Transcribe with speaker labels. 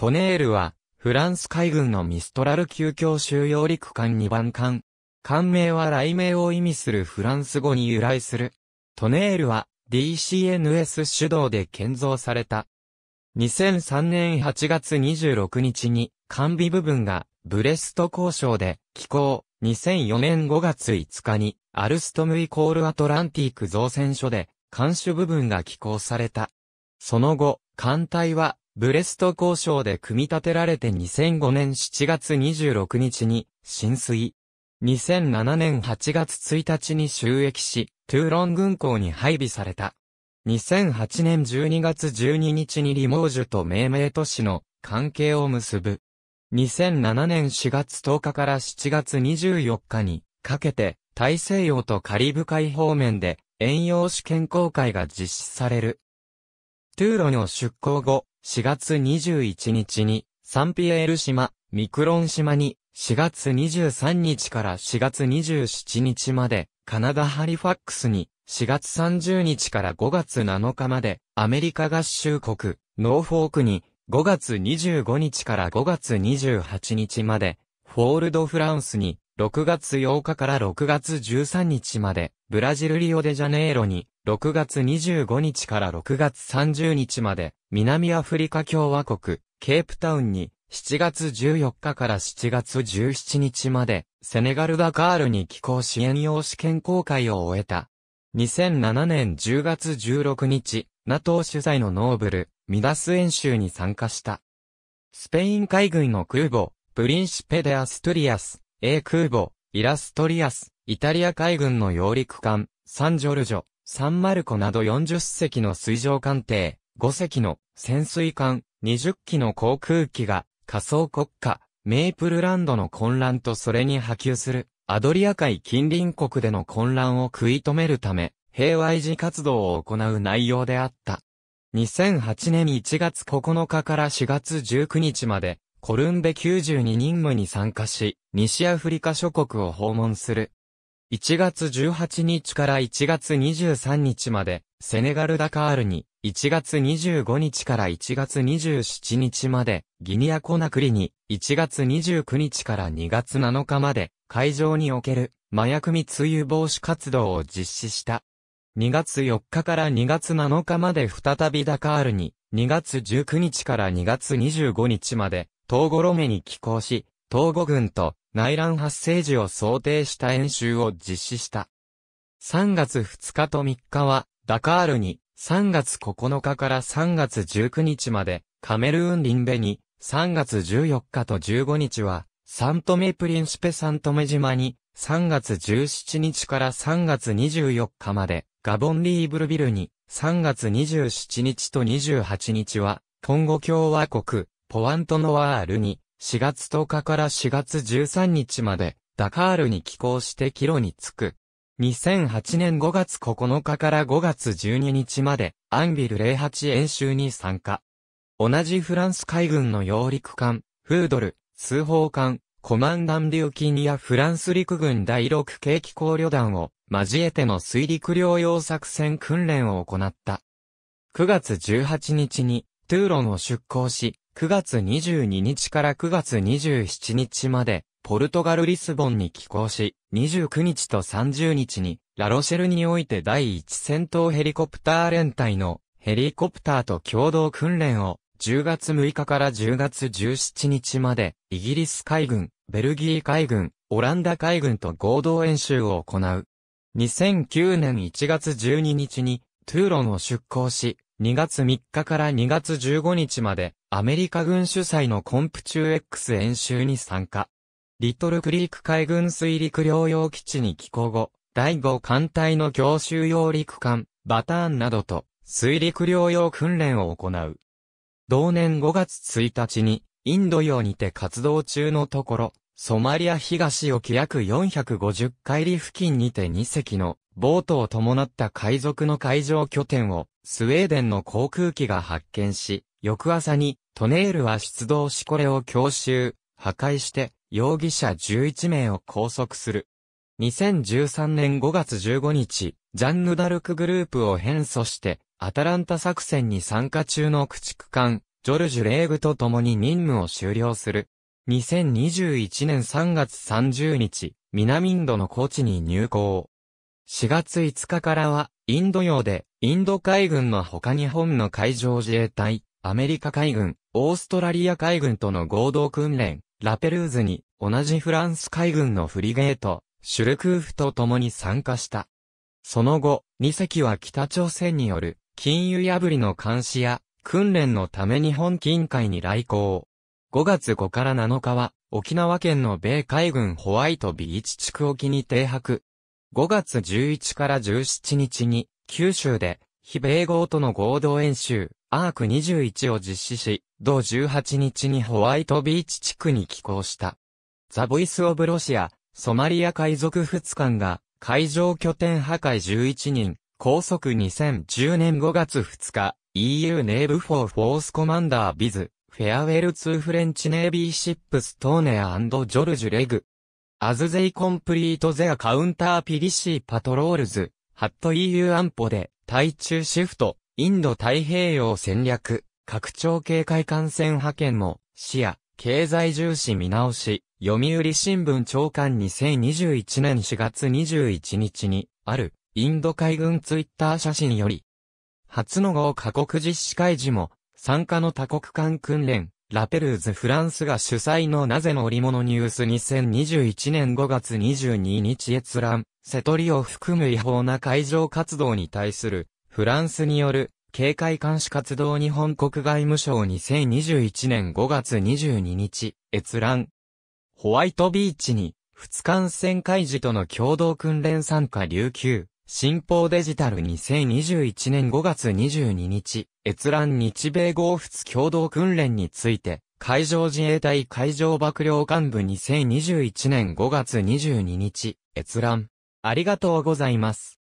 Speaker 1: トネールは、フランス海軍のミストラル急強収容陸艦2番艦。艦名は雷鳴を意味するフランス語に由来する。トネールは DCNS 主導で建造された。2003年8月26日に艦尾部分がブレスト交渉で寄港。2004年5月5日にアルストムイコールアトランティーク造船所で艦首部分が寄港された。その後、艦隊はブレスト交渉で組み立てられて2005年7月26日に浸水。2007年8月1日に収益し、トゥーロン軍港に配備された。2008年12月12日にリモージュと命名都市の関係を結ぶ。2007年4月10日から7月24日にかけて大西洋とカリブ海方面で遠洋試験航海が実施される。トゥーロを出港後、4月21日に、サンピエール島、ミクロン島に、4月23日から4月27日まで、カナダ・ハリファックスに、4月30日から5月7日まで、アメリカ合衆国、ノーフォークに、5月25日から5月28日まで、フォールド・フランスに、6月8日から6月13日まで、ブラジル・リオデジャネイロに、6月25日から6月30日まで、南アフリカ共和国、ケープタウンに、7月14日から7月17日まで、セネガルダカールに寄港支援用試験公開を終えた。2007年10月16日、NATO 主催のノーブル、ミダス演習に参加した。スペイン海軍の空母、プリンシペデアストリアス、A 空母、イラストリアス、イタリア海軍の揚陸艦、サンジョルジョ、サンマルコなど40隻の水上艦艇、5隻の潜水艦、20機の航空機が仮想国家、メイプルランドの混乱とそれに波及する、アドリア海近隣国での混乱を食い止めるため、平和維持活動を行う内容であった。2008年1月9日から4月19日まで、コルンベ92任務に参加し、西アフリカ諸国を訪問する1月18日から1月23日まで、セネガルダカールに、1月25日から1月27日まで、ギニアコナクリに、1月29日から2月7日まで、会場における、麻薬密輸防止活動を実施した。2月4日から2月7日まで再びダカールに、2月19日から2月25日まで、東ゴロメに寄港し、東ゴ軍と内乱発生時を想定した演習を実施した。3月2日と3日は、ダカールに、3月9日から3月19日まで、カメルーンリンベに、3月14日と15日は、サントメプリンシペサントメ島に、3月17日から3月24日まで、ガボンリーブルビルに、3月27日と28日は、コンゴ共和国、ポワントノワールに、4月10日から4月13日まで、ダカールに寄港してキロに着く。2008年5月9日から5月12日まで、アンビル08演習に参加。同じフランス海軍の揚陸艦、フードル、通報艦、コマンダン・デューキニアフランス陸軍第6軽機甲旅団を交えての水陸両用作戦訓練を行った。9月18日にトゥーロンを出港し、9月22日から9月27日まで、ポルトガル・リスボンに寄港し、29日と30日に、ラロシェルにおいて第1戦闘ヘリコプター連隊のヘリコプターと共同訓練を、10月6日から10月17日まで、イギリス海軍、ベルギー海軍、オランダ海軍と合同演習を行う。2009年1月12日に、トゥーロンを出港し、2月3日から2月15日まで、アメリカ軍主催のコンプ中 X 演習に参加。リトルクリーク海軍水陸両用基地に寄港後、第5艦隊の強襲用陸艦、バターンなどと、水陸両用訓練を行う。同年5月1日に、インド洋にて活動中のところ、ソマリア東沖約450海里付近にて2隻のボートを伴った海賊の海上拠点をスウェーデンの航空機が発見し、翌朝にトネールは出動しこれを強襲、破壊して容疑者11名を拘束する。2013年5月15日、ジャンヌ・ダルクグループを変組して、アタランタ作戦に参加中の駆逐艦、ジョルジュ・レーグと共に任務を終了する。2021年3月30日、南インドの高地に入港。4月5日からは、インド洋で、インド海軍の他日本の海上自衛隊、アメリカ海軍、オーストラリア海軍との合同訓練、ラペルーズに、同じフランス海軍のフリゲート、シュルクーフと共に参加した。その後、2隻は北朝鮮による、金融破りの監視や、訓練のため日本近海に来航。5月5から7日は、沖縄県の米海軍ホワイトビーチ地区沖に停泊、5月11から17日に、九州で、非米豪との合同演習、アーク21を実施し、同18日にホワイトビーチ地区に寄港した。ザ・ボイス・オブ・ロシア、ソマリア海賊仏艦が、海上拠点破壊11人、拘束2010年5月2日、EU ネーブフォーフォースコマンダービズ、フェアウェルツー・フレンチネービーシップストーネアジョルジュ・レグ、アズゼイコンプリートゼアカウンターピリシーパトロールズ、ハット EU 安保で、対中シフト、インド太平洋戦略、拡張警戒艦船派遣も、視野、経済重視見直し、読売新聞長官2021年4月21日に、ある、インド海軍ツイッター写真より、初の合過国実施会議も、参加の多国間訓練、ラペルーズフランスが主催のなぜの織物ニュース2021年5月22日閲覧、セトリを含む違法な会場活動に対する、フランスによる、警戒監視活動日本国外務省2021年5月22日、閲覧。ホワイトビーチに、仏艦戦会時との共同訓練参加琉球、新報デジタル2021年5月22日、閲覧日米豪仏共同訓練について、海上自衛隊海上幕僚幹部2021年5月22日、閲覧。ありがとうございます。